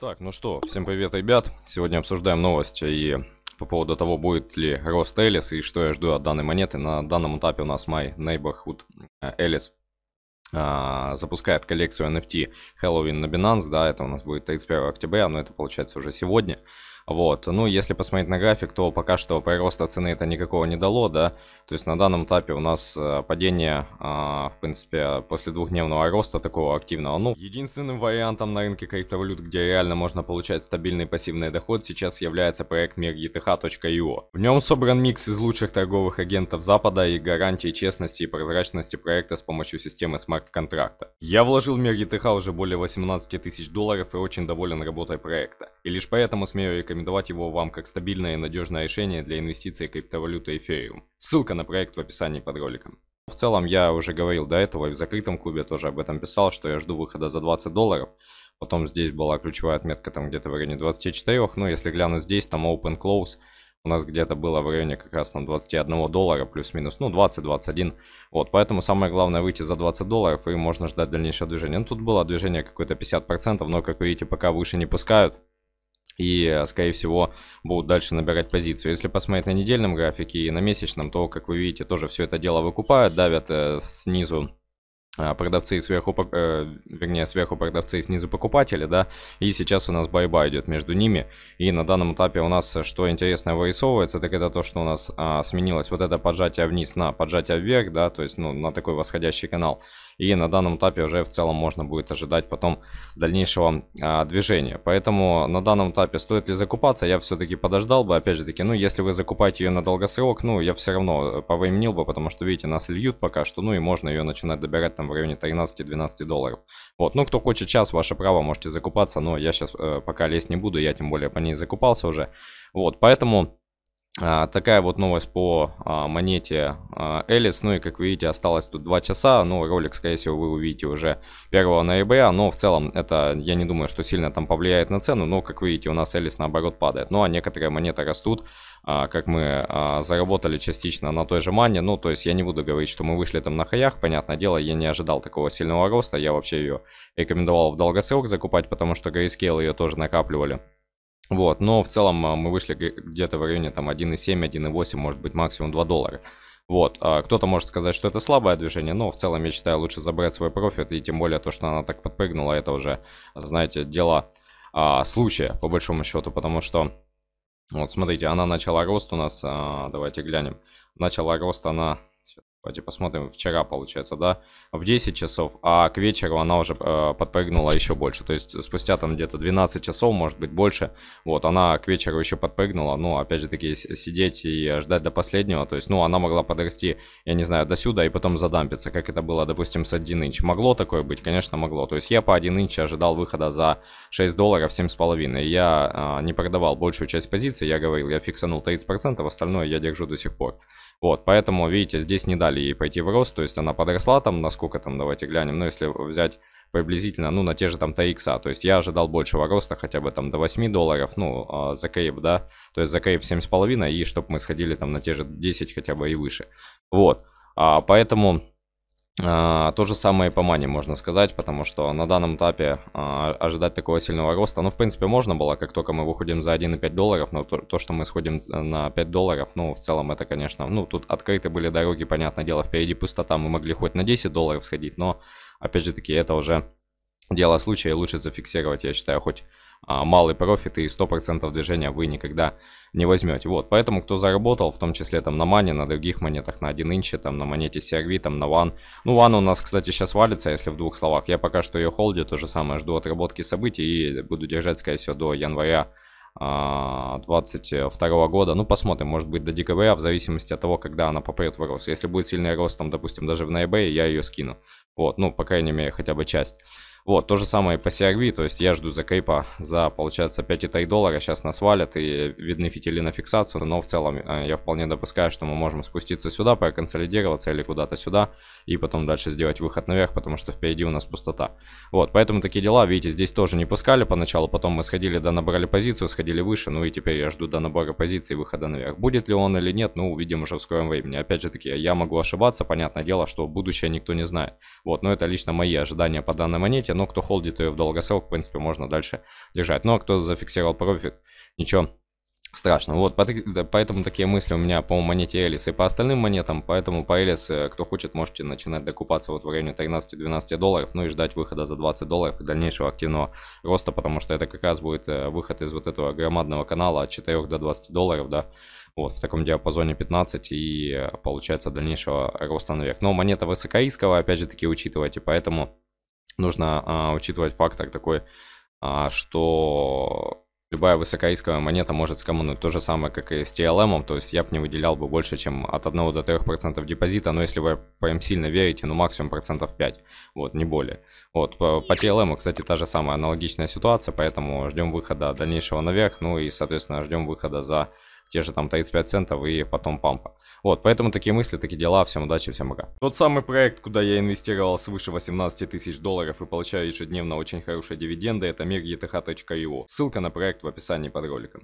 Так, ну что, всем привет, ребят. Сегодня обсуждаем новости и по поводу того, будет ли рост Элис и что я жду от данной монеты. На данном этапе у нас My Neighborhood э, Элис а, запускает коллекцию NFT Halloween на Binance. Да, это у нас будет 31 октября, но это получается уже сегодня. Вот, ну, если посмотреть на график, то пока что прироста цены это никакого не дало, да. То есть на данном этапе у нас э, падение, а, в принципе, после двухдневного роста такого активного. Ну, единственным вариантом на рынке криптовалют, где реально можно получать стабильный пассивный доход, сейчас является проект mirgth.io. В нем собран микс из лучших торговых агентов Запада и гарантии честности и прозрачности проекта с помощью системы смарт-контракта. Я вложил в mirgth уже более 18 тысяч долларов и очень доволен работой проекта. И лишь поэтому смею рекомендовать порекомендовать его вам как стабильное и надежное решение для инвестиций криптовалюты Ethereum. Ссылка на проект в описании под роликом. В целом, я уже говорил до этого и в закрытом клубе тоже об этом писал, что я жду выхода за 20 долларов. Потом здесь была ключевая отметка там где-то в районе 24, но ну, если глянуть здесь, там open close у нас где-то было в районе как раз там 21 доллара плюс-минус, ну 20-21. Вот, поэтому самое главное выйти за 20 долларов и можно ждать дальнейшего движения. Ну тут было движение какое-то 50%, но как видите пока выше не пускают и, э, скорее всего, будут дальше набирать позицию. Если посмотреть на недельном графике и на месячном, то, как вы видите, тоже все это дело выкупают, давят э, снизу а, продавцы и сверху, э, вернее, сверху продавцы и снизу покупатели, да, и сейчас у нас борьба идет между ними, и на данном этапе у нас, э, что интересное вырисовывается, так это то, что у нас а, сменилось вот это поджатие вниз на поджатие вверх, да, то есть, ну, на такой восходящий канал, и на данном этапе уже в целом можно будет ожидать потом дальнейшего а, движения. Поэтому на данном этапе стоит ли закупаться, я все-таки подождал бы. Опять же таки, ну если вы закупаете ее на долгосрок, ну я все равно э, повременил бы, потому что, видите, нас льют пока что, ну и можно ее начинать добирать там в районе 13-12 долларов. Вот, ну кто хочет час, ваше право, можете закупаться, но я сейчас э, пока лезть не буду, я тем более по ней закупался уже. Вот, поэтому... А, такая вот новость по а, монете а, Элис. Ну и как вы видите, осталось тут 2 часа. Ну, ролик, скорее всего, вы увидите уже 1 ноября. Но в целом это, я не думаю, что сильно там повлияет на цену. Но, как вы видите, у нас Элис наоборот падает. Ну, а некоторые монеты растут, как мы заработали частично на той же мане. Ну, то есть я не буду говорить, что мы вышли там на хаях. Понятное дело, я не ожидал такого сильного роста. Я вообще ее рекомендовал в долгосрок закупать, потому что грейскейл ее тоже накапливали. Вот, но в целом а, мы вышли где-то в районе там 1,7, 1,8, может быть максимум 2 доллара. Вот, а, кто-то может сказать, что это слабое движение, но в целом я считаю лучше забрать свой профит, и тем более то, что она так подпрыгнула, это уже, знаете, дело а, случая, по большому счету, потому что, вот смотрите, она начала рост у нас, а, давайте глянем, начала рост она Давайте посмотрим, вчера получается, да, в 10 часов, а к вечеру она уже э, подпрыгнула еще больше. То есть спустя там где-то 12 часов, может быть больше, вот, она к вечеру еще подпрыгнула. Ну, опять же таки, сидеть и ждать до последнего, то есть, ну, она могла подрасти, я не знаю, до сюда и потом задампиться, как это было, допустим, с 1 инч. Могло такое быть? Конечно, могло. То есть я по 1 инч ожидал выхода за 6 долларов 7,5. Я э, не продавал большую часть позиции, я говорил, я фиксанул 30%, остальное я держу до сих пор. Вот, поэтому, видите, здесь не дали ей пойти в рост, то есть она подросла там, насколько там, давайте глянем, ну, если взять приблизительно, ну, на те же там 3 икса. То есть я ожидал большего роста хотя бы там до 8 долларов, ну, а за кейп, да. То есть за кейп 7,5 и чтобы мы сходили там на те же 10 хотя бы и выше. Вот. А, поэтому а, то же самое и по мане можно сказать, потому что на данном этапе а, ожидать такого сильного роста, ну, в принципе, можно было, как только мы выходим за 1,5 долларов, но то, то, что мы сходим на 5 долларов, ну, в целом это, конечно, ну, тут открыты были дороги, понятное дело, впереди пустота, мы могли хоть на 10 долларов сходить, но, опять же таки, это уже дело случая, и лучше зафиксировать, я считаю, хоть а, малый профит и 100% движения вы никогда не возьмете. Вот, поэтому кто заработал, в том числе там на мане, на других монетах, на 1 инче, там на монете CRV, там на ван. Ну, ван у нас, кстати, сейчас валится, если в двух словах. Я пока что ее холдю, то же самое, жду отработки событий и буду держать, скорее всего, до января 2022 а, года. Ну, посмотрим, может быть, до декабря, в зависимости от того, когда она попрет в рост. Если будет сильный рост, там, допустим, даже в ноябре, я ее скину. Вот, ну, по крайней мере, хотя бы часть. Вот, то же самое и по CRV, то есть я жду закрепа за, получается, 5,3 доллара, сейчас нас валят и видны фитили на фиксацию, но в целом э, я вполне допускаю, что мы можем спуститься сюда, проконсолидироваться или куда-то сюда, и потом дальше сделать выход наверх, потому что впереди у нас пустота. Вот, поэтому такие дела, видите, здесь тоже не пускали поначалу, потом мы сходили, да набрали позицию, сходили выше, ну и теперь я жду до набора позиции выхода наверх. Будет ли он или нет, ну увидим уже в скором времени. Опять же таки, я могу ошибаться, понятное дело, что будущее никто не знает. Вот, но это лично мои ожидания по данной монете, но кто холдит ее в долгосрок, в принципе, можно дальше держать. Ну, а кто зафиксировал профит, ничего страшно. Вот, поэтому такие мысли у меня по монете Элис и по остальным монетам. Поэтому по Элис, э, кто хочет, можете начинать докупаться вот в районе 13-12 долларов, ну и ждать выхода за 20 долларов и дальнейшего активного роста, потому что это как раз будет э, выход из вот этого громадного канала от 4 до 20 долларов, да, вот в таком диапазоне 15 и э, получается дальнейшего роста наверх. Но монета высокорисковая, опять же таки, учитывайте, поэтому нужно а, учитывать фактор такой, а, что любая высокорисковая монета может скомануть то же самое, как и с TLM, то есть я бы не выделял бы больше, чем от 1 до 3% депозита, но если вы прям сильно верите, ну максимум процентов 5, вот, не более. Вот, по, по TLM, кстати, та же самая аналогичная ситуация, поэтому ждем выхода дальнейшего наверх, ну и, соответственно, ждем выхода за те же там 35 центов и потом пампа. Вот, поэтому такие мысли, такие дела. Всем удачи, всем пока. Тот самый проект, куда я инвестировал свыше 18 тысяч долларов и получаю ежедневно очень хорошие дивиденды, это мир ETH.io. Ссылка на проект в описании под роликом.